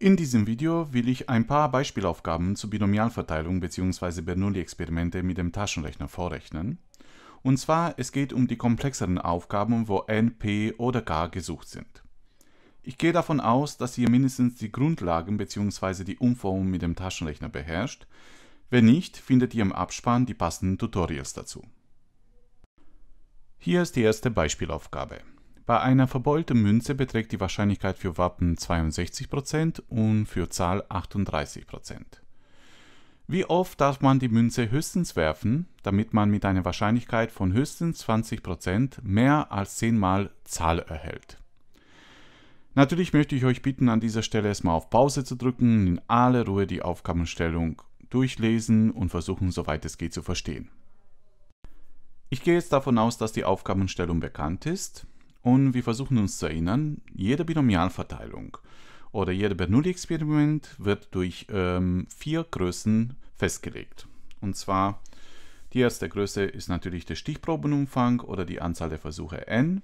In diesem Video will ich ein paar Beispielaufgaben zur Binomialverteilung bzw. Bernoulli-Experimente mit dem Taschenrechner vorrechnen. Und zwar, es geht um die komplexeren Aufgaben, wo n, p oder k gesucht sind. Ich gehe davon aus, dass ihr mindestens die Grundlagen bzw. die Umformung mit dem Taschenrechner beherrscht. Wenn nicht, findet ihr im Abspann die passenden Tutorials dazu. Hier ist die erste Beispielaufgabe. Bei einer verbeulten Münze beträgt die Wahrscheinlichkeit für Wappen 62% und für Zahl 38%. Wie oft darf man die Münze höchstens werfen, damit man mit einer Wahrscheinlichkeit von höchstens 20% mehr als 10 mal Zahl erhält? Natürlich möchte ich euch bitten, an dieser Stelle erstmal auf Pause zu drücken, in aller Ruhe die Aufgabenstellung durchlesen und versuchen, soweit es geht, zu verstehen. Ich gehe jetzt davon aus, dass die Aufgabenstellung bekannt ist und wir versuchen uns zu erinnern, jede Binomialverteilung oder jede Bernoulli-Experiment wird durch ähm, vier Größen festgelegt. Und zwar die erste Größe ist natürlich der Stichprobenumfang oder die Anzahl der Versuche n,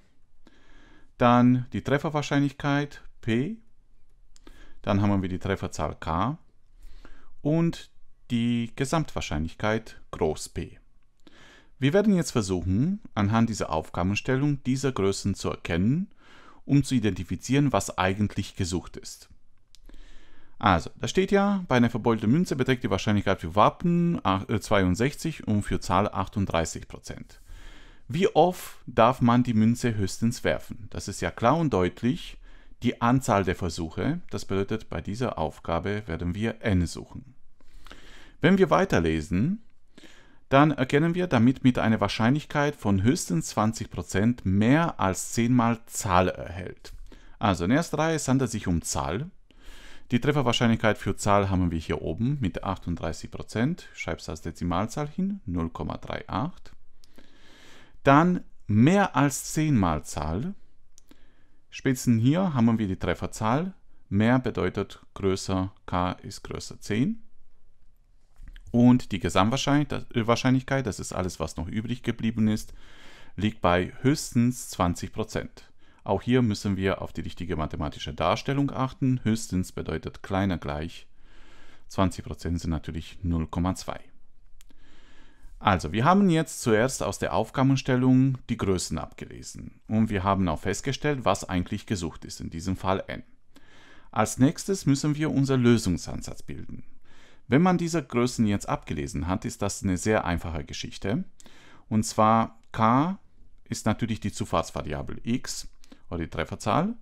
dann die Trefferwahrscheinlichkeit p, dann haben wir die Trefferzahl k und die Gesamtwahrscheinlichkeit groß p. Wir werden jetzt versuchen, anhand dieser Aufgabenstellung dieser Größen zu erkennen, um zu identifizieren, was eigentlich gesucht ist. Also, da steht ja, bei einer verbeulten Münze beträgt die Wahrscheinlichkeit für Wappen 62 äh, und für Zahl 38%. Wie oft darf man die Münze höchstens werfen? Das ist ja klar und deutlich die Anzahl der Versuche. Das bedeutet, bei dieser Aufgabe werden wir n suchen. Wenn wir weiterlesen, dann erkennen wir damit mit einer Wahrscheinlichkeit von höchstens 20% mehr als 10 mal Zahl erhält. Also in erster Reihe es handelt sich um Zahl. Die Trefferwahrscheinlichkeit für Zahl haben wir hier oben mit 38%. Schreib es als Dezimalzahl hin, 0,38. Dann mehr als 10 mal Zahl. Spätestens hier haben wir die Trefferzahl. Mehr bedeutet größer, k ist größer 10. Und die Gesamtwahrscheinlichkeit, äh, das ist alles, was noch übrig geblieben ist, liegt bei höchstens 20 Auch hier müssen wir auf die richtige mathematische Darstellung achten. Höchstens bedeutet kleiner gleich 20% sind natürlich 0,2. Also, wir haben jetzt zuerst aus der Aufgabenstellung die Größen abgelesen und wir haben auch festgestellt, was eigentlich gesucht ist, in diesem Fall n. Als nächstes müssen wir unseren Lösungsansatz bilden. Wenn man diese Größen jetzt abgelesen hat, ist das eine sehr einfache Geschichte. Und zwar k ist natürlich die Zufahrtsvariable x oder die Trefferzahl.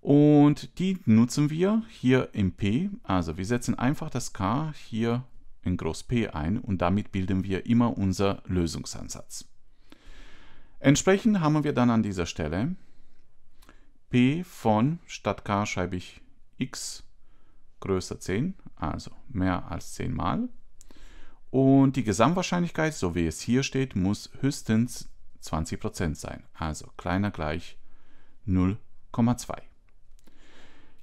Und die nutzen wir hier im p. Also wir setzen einfach das k hier in Groß P ein und damit bilden wir immer unser Lösungsansatz. Entsprechend haben wir dann an dieser Stelle P von statt K schreibe ich x größer 10 also mehr als 10 Mal. Und die Gesamtwahrscheinlichkeit, so wie es hier steht, muss höchstens 20% sein, also kleiner gleich 0,2.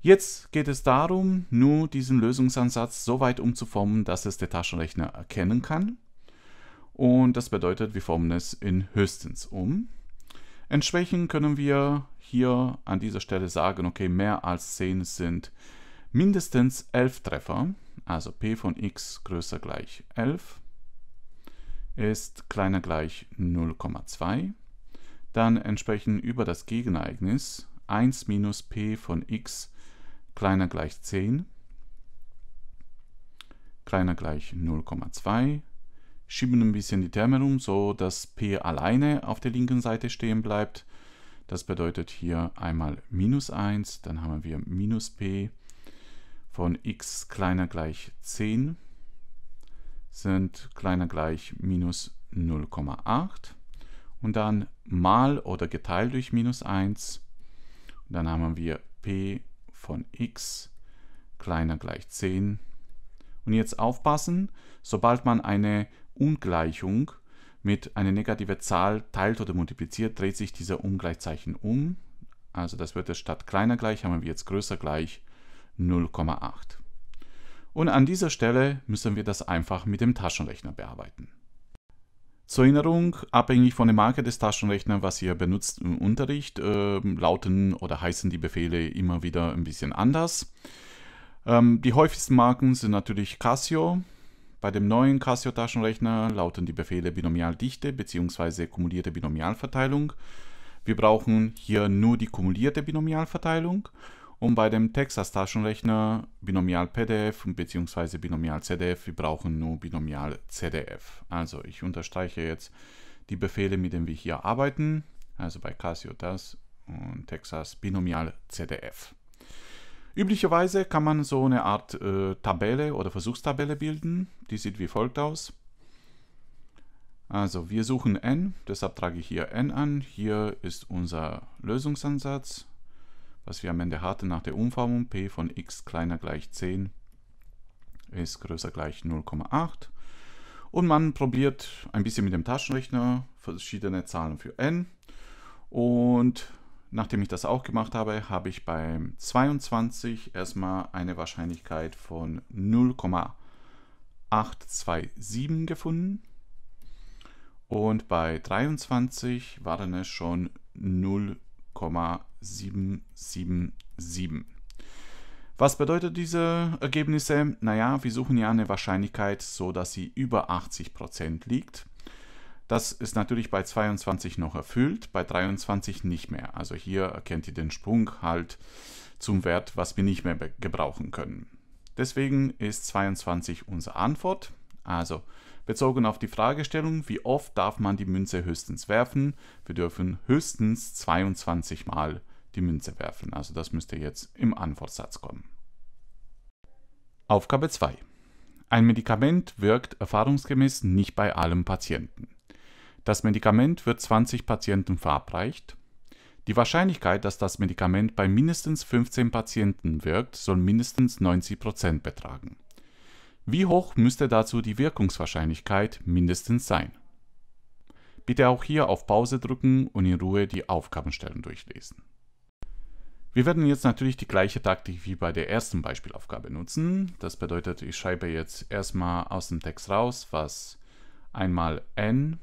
Jetzt geht es darum, nur diesen Lösungsansatz so weit umzuformen, dass es der Taschenrechner erkennen kann. Und das bedeutet, wir formen es in höchstens um. Entsprechend können wir hier an dieser Stelle sagen, okay, mehr als 10 sind mindestens 11 Treffer, also p von x größer gleich 11 ist kleiner gleich 0,2, dann entsprechend über das Gegenereignis 1 minus p von x kleiner gleich 10, kleiner gleich 0,2, schieben ein bisschen die Terme um, so dass p alleine auf der linken Seite stehen bleibt. Das bedeutet hier einmal minus 1, dann haben wir minus p von x kleiner gleich 10 sind kleiner gleich minus 0,8 und dann mal oder geteilt durch minus 1. Dann haben wir p von x kleiner gleich 10. Und jetzt aufpassen, sobald man eine Ungleichung mit einer negativen Zahl teilt oder multipliziert, dreht sich dieser Ungleichzeichen um. Also das wird es statt kleiner gleich, haben wir jetzt größer gleich 0,8. Und an dieser Stelle müssen wir das einfach mit dem Taschenrechner bearbeiten. Zur Erinnerung, abhängig von der Marke des Taschenrechners, was ihr benutzt im Unterricht, äh, lauten oder heißen die Befehle immer wieder ein bisschen anders. Ähm, die häufigsten Marken sind natürlich Casio. Bei dem neuen Casio Taschenrechner lauten die Befehle Binomialdichte bzw. kumulierte Binomialverteilung. Wir brauchen hier nur die kumulierte Binomialverteilung und bei dem Texas-Taschenrechner Binomial PDF bzw. Binomial CDF, wir brauchen nur Binomial CDF. Also ich unterstreiche jetzt die Befehle, mit denen wir hier arbeiten. Also bei Casio das und Texas Binomial CDF. Üblicherweise kann man so eine Art äh, Tabelle oder Versuchstabelle bilden. Die sieht wie folgt aus. Also wir suchen n, deshalb trage ich hier n an. Hier ist unser Lösungsansatz was wir am Ende hatten nach der Umformung, p von x kleiner gleich 10 ist größer gleich 0,8. Und man probiert ein bisschen mit dem Taschenrechner verschiedene Zahlen für n. Und nachdem ich das auch gemacht habe, habe ich beim 22 erstmal eine Wahrscheinlichkeit von 0,827 gefunden. Und bei 23 waren es schon 0,8. 0,777. Was bedeutet diese Ergebnisse? Naja, wir suchen ja eine Wahrscheinlichkeit, so dass sie über 80% liegt. Das ist natürlich bei 22 noch erfüllt, bei 23 nicht mehr. Also hier erkennt ihr den Sprung halt zum Wert, was wir nicht mehr gebrauchen können. Deswegen ist 22 unsere Antwort. Also Bezogen auf die Fragestellung, wie oft darf man die Münze höchstens werfen? Wir dürfen höchstens 22 Mal die Münze werfen. Also das müsste jetzt im Antwortsatz kommen. Aufgabe 2. Ein Medikament wirkt erfahrungsgemäß nicht bei allen Patienten. Das Medikament wird 20 Patienten verabreicht. Die Wahrscheinlichkeit, dass das Medikament bei mindestens 15 Patienten wirkt, soll mindestens 90% betragen. Wie hoch müsste dazu die Wirkungswahrscheinlichkeit mindestens sein? Bitte auch hier auf Pause drücken und in Ruhe die Aufgabenstellen durchlesen. Wir werden jetzt natürlich die gleiche Taktik wie bei der ersten Beispielaufgabe nutzen. Das bedeutet, ich schreibe jetzt erstmal aus dem Text raus, was einmal n,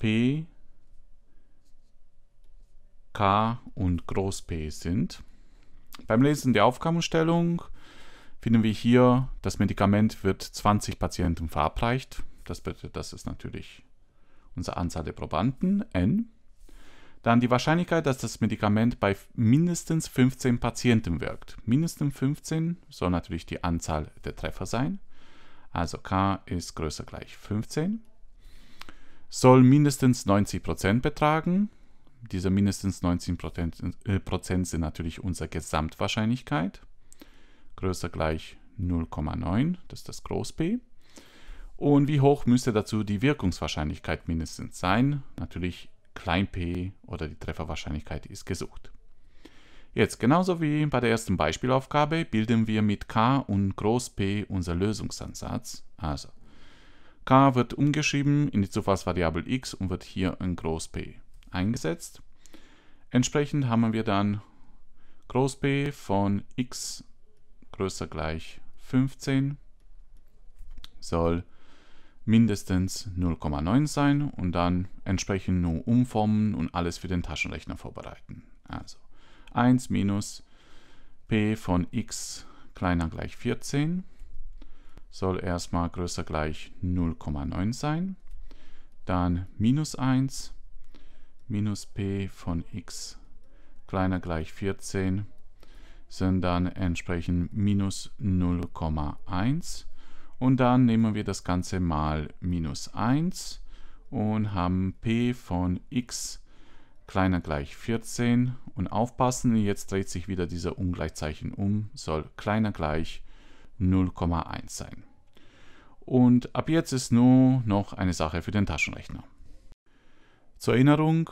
p, k und Groß P sind. Beim Lesen der Aufgabenstellung finden wir hier, das Medikament wird 20 Patienten verabreicht. Das bedeutet, das ist natürlich unsere Anzahl der Probanden, n. Dann die Wahrscheinlichkeit, dass das Medikament bei mindestens 15 Patienten wirkt. Mindestens 15 soll natürlich die Anzahl der Treffer sein. Also k ist größer gleich 15. Soll mindestens 90% betragen. Diese mindestens 19% äh, sind natürlich unsere Gesamtwahrscheinlichkeit größer gleich 0,9, das ist das Groß P. Und wie hoch müsste dazu die Wirkungswahrscheinlichkeit mindestens sein? Natürlich klein p oder die Trefferwahrscheinlichkeit ist gesucht. Jetzt, genauso wie bei der ersten Beispielaufgabe, bilden wir mit k und Groß P unser Lösungsansatz. Also, k wird umgeschrieben in die Zufallsvariable x und wird hier in Groß P eingesetzt. Entsprechend haben wir dann Groß P von x größer gleich 15 soll mindestens 0,9 sein und dann entsprechend nur umformen und alles für den Taschenrechner vorbereiten. Also 1 minus p von x kleiner gleich 14 soll erstmal größer gleich 0,9 sein. Dann minus 1 minus p von x kleiner gleich 14 sind dann entsprechend minus 0,1 und dann nehmen wir das Ganze mal minus 1 und haben p von x kleiner gleich 14 und aufpassen, jetzt dreht sich wieder dieser Ungleichzeichen um, soll kleiner gleich 0,1 sein. Und ab jetzt ist nur noch eine Sache für den Taschenrechner. Zur Erinnerung,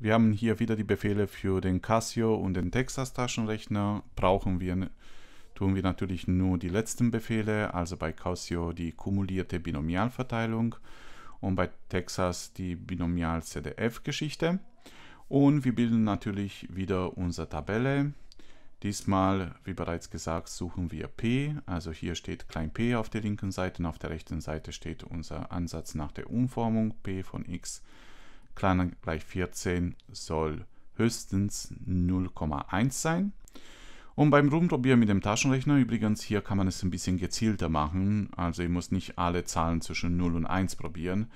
wir haben hier wieder die Befehle für den Casio und den Texas Taschenrechner. Brauchen wir, tun wir natürlich nur die letzten Befehle, also bei Casio die kumulierte Binomialverteilung und bei Texas die Binomial-CDF-Geschichte. Und wir bilden natürlich wieder unsere Tabelle. Diesmal, wie bereits gesagt, suchen wir P. Also hier steht klein p auf der linken Seite und auf der rechten Seite steht unser Ansatz nach der Umformung P von x kleiner gleich 14 soll höchstens 0,1 sein. Und beim Rumprobieren mit dem Taschenrechner, übrigens, hier kann man es ein bisschen gezielter machen. Also ich muss nicht alle Zahlen zwischen 0 und 1 probieren.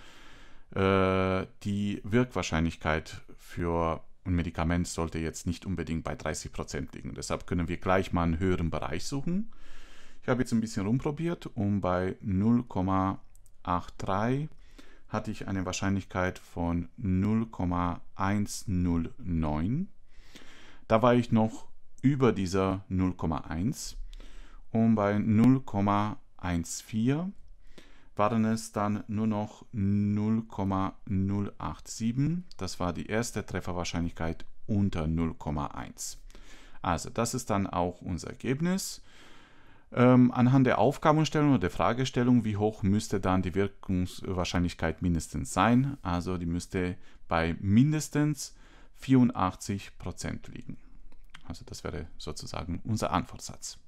Äh, die Wirkwahrscheinlichkeit für ein Medikament sollte jetzt nicht unbedingt bei 30% liegen. Deshalb können wir gleich mal einen höheren Bereich suchen. Ich habe jetzt ein bisschen rumprobiert und bei 0,83 hatte ich eine Wahrscheinlichkeit von 0,109. Da war ich noch über dieser 0,1 und bei 0,14 waren es dann nur noch 0,087. Das war die erste Trefferwahrscheinlichkeit unter 0,1. Also das ist dann auch unser Ergebnis ähm, anhand der Aufgabenstellung oder der Fragestellung, wie hoch müsste dann die Wirkungswahrscheinlichkeit mindestens sein. Also die müsste bei mindestens 84% liegen. Also das wäre sozusagen unser Antwortsatz.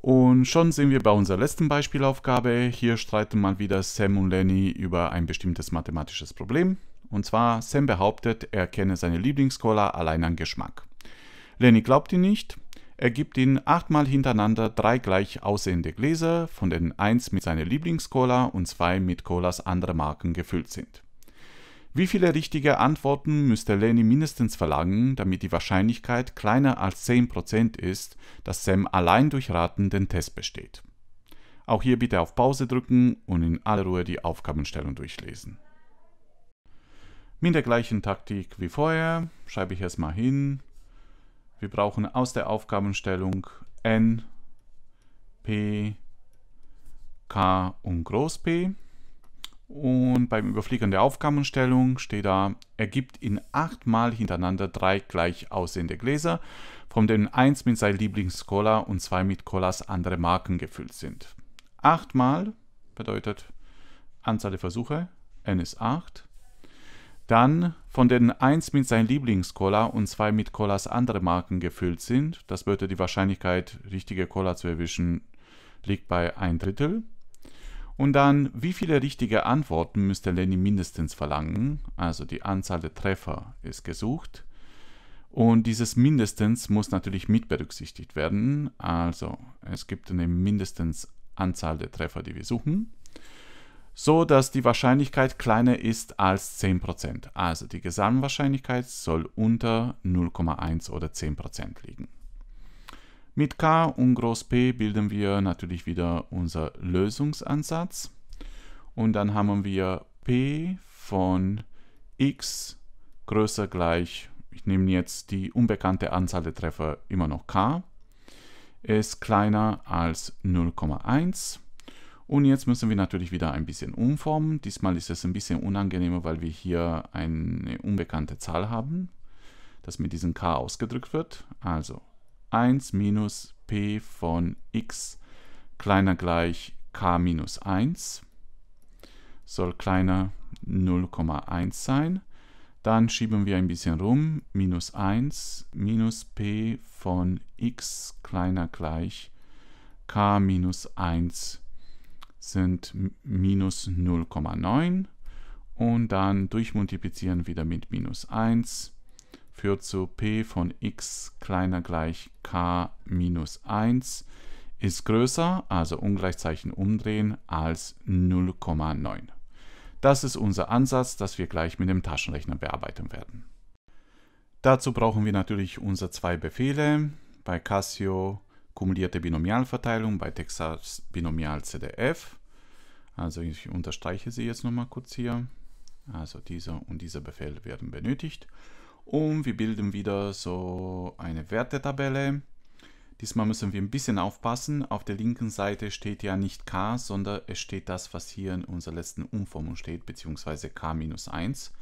Und schon sind wir bei unserer letzten Beispielaufgabe. Hier streiten mal wieder Sam und Lenny über ein bestimmtes mathematisches Problem. Und zwar, Sam behauptet, er kenne seine Lieblingscola allein an Geschmack. Lenny glaubt ihn nicht er gibt ihnen achtmal hintereinander drei gleich aussehende Gläser, von denen eins mit seiner Lieblingscola und zwei mit Colas anderer Marken gefüllt sind. Wie viele richtige Antworten müsste Lenny mindestens verlangen, damit die Wahrscheinlichkeit kleiner als 10% ist, dass Sam allein durch Raten den Test besteht? Auch hier bitte auf Pause drücken und in aller Ruhe die Aufgabenstellung durchlesen. Mit der gleichen Taktik wie vorher schreibe ich erstmal hin, wir brauchen aus der Aufgabenstellung N, P, K und Groß P. Und beim Überfliegen der Aufgabenstellung steht da, ergibt in achtmal hintereinander drei gleich aussehende Gläser, von denen eins mit seinem Lieblingscola und zwei mit Colas andere Marken gefüllt sind. Achtmal bedeutet Anzahl der Versuche, N ist 8 dann von denen eins mit seinem Lieblings-Cola und zwei mit Colas andere Marken gefüllt sind. Das würde die Wahrscheinlichkeit, richtige Cola zu erwischen, liegt bei ein Drittel. Und dann, wie viele richtige Antworten müsste Lenny mindestens verlangen? Also die Anzahl der Treffer ist gesucht. Und dieses mindestens muss natürlich mit berücksichtigt werden. Also es gibt eine mindestens Anzahl der Treffer, die wir suchen so dass die Wahrscheinlichkeit kleiner ist als 10%. Also die Gesamtwahrscheinlichkeit soll unter 0,1 oder 10% liegen. Mit K und Groß P bilden wir natürlich wieder unser Lösungsansatz. Und dann haben wir P von x größer gleich, ich nehme jetzt die unbekannte Anzahl der Treffer immer noch K, ist kleiner als 0,1 und jetzt müssen wir natürlich wieder ein bisschen umformen. Diesmal ist es ein bisschen unangenehmer, weil wir hier eine unbekannte Zahl haben, das mit diesem k ausgedrückt wird. Also 1 minus p von x kleiner gleich k minus 1 soll kleiner 0,1 sein. Dann schieben wir ein bisschen rum, minus 1 minus p von x kleiner gleich k minus 1 sind minus 0,9 und dann durchmultiplizieren wieder mit minus 1 führt zu p von x kleiner gleich k minus 1 ist größer, also Ungleichzeichen umdrehen, als 0,9. Das ist unser Ansatz, das wir gleich mit dem Taschenrechner bearbeiten werden. Dazu brauchen wir natürlich unsere zwei Befehle bei Casio kumulierte Binomialverteilung bei Texas Binomial CDF. Also ich unterstreiche sie jetzt nochmal kurz hier. Also dieser und dieser Befehl werden benötigt. Und wir bilden wieder so eine Wertetabelle. Diesmal müssen wir ein bisschen aufpassen. Auf der linken Seite steht ja nicht k, sondern es steht das, was hier in unserer letzten Umformung steht, beziehungsweise k-1.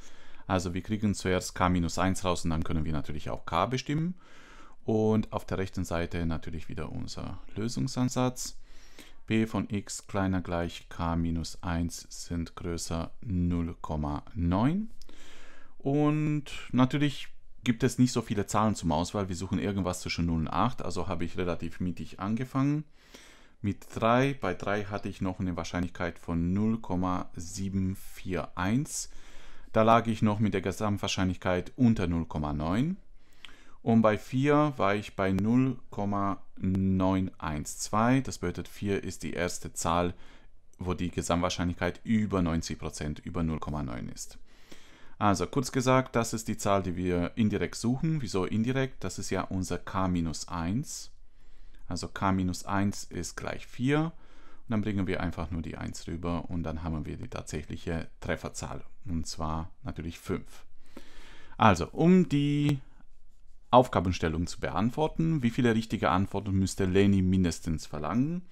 Also wir kriegen zuerst k-1 raus und dann können wir natürlich auch k bestimmen. Und auf der rechten Seite natürlich wieder unser Lösungsansatz. b von x kleiner gleich k minus 1 sind größer 0,9. Und natürlich gibt es nicht so viele Zahlen zum Auswahl. Wir suchen irgendwas zwischen 0 und 8, also habe ich relativ mittig angefangen. Mit 3, bei 3 hatte ich noch eine Wahrscheinlichkeit von 0,741. Da lag ich noch mit der Gesamtwahrscheinlichkeit unter 0,9. Und bei 4 war ich bei 0,912. Das bedeutet, 4 ist die erste Zahl, wo die Gesamtwahrscheinlichkeit über 90%, über 0,9 ist. Also kurz gesagt, das ist die Zahl, die wir indirekt suchen. Wieso indirekt? Das ist ja unser k-1. Also k-1 ist gleich 4. Und dann bringen wir einfach nur die 1 rüber und dann haben wir die tatsächliche Trefferzahl. Und zwar natürlich 5. Also um die Aufgabenstellung zu beantworten. Wie viele richtige Antworten müsste Lenny mindestens verlangen?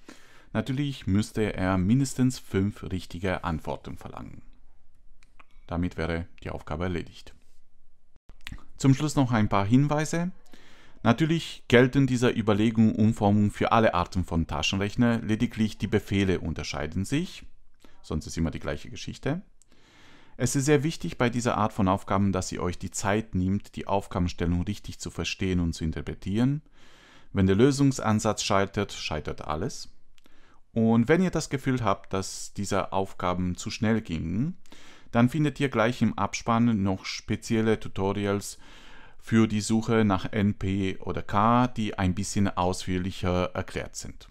Natürlich müsste er mindestens fünf richtige Antworten verlangen. Damit wäre die Aufgabe erledigt. Zum Schluss noch ein paar Hinweise. Natürlich gelten dieser Überlegung Umformung für alle Arten von Taschenrechner, lediglich die Befehle unterscheiden sich, sonst ist immer die gleiche Geschichte. Es ist sehr wichtig bei dieser Art von Aufgaben, dass ihr euch die Zeit nehmt, die Aufgabenstellung richtig zu verstehen und zu interpretieren. Wenn der Lösungsansatz scheitert, scheitert alles. Und wenn ihr das Gefühl habt, dass diese Aufgaben zu schnell gingen, dann findet ihr gleich im Abspann noch spezielle Tutorials für die Suche nach NP oder K, die ein bisschen ausführlicher erklärt sind.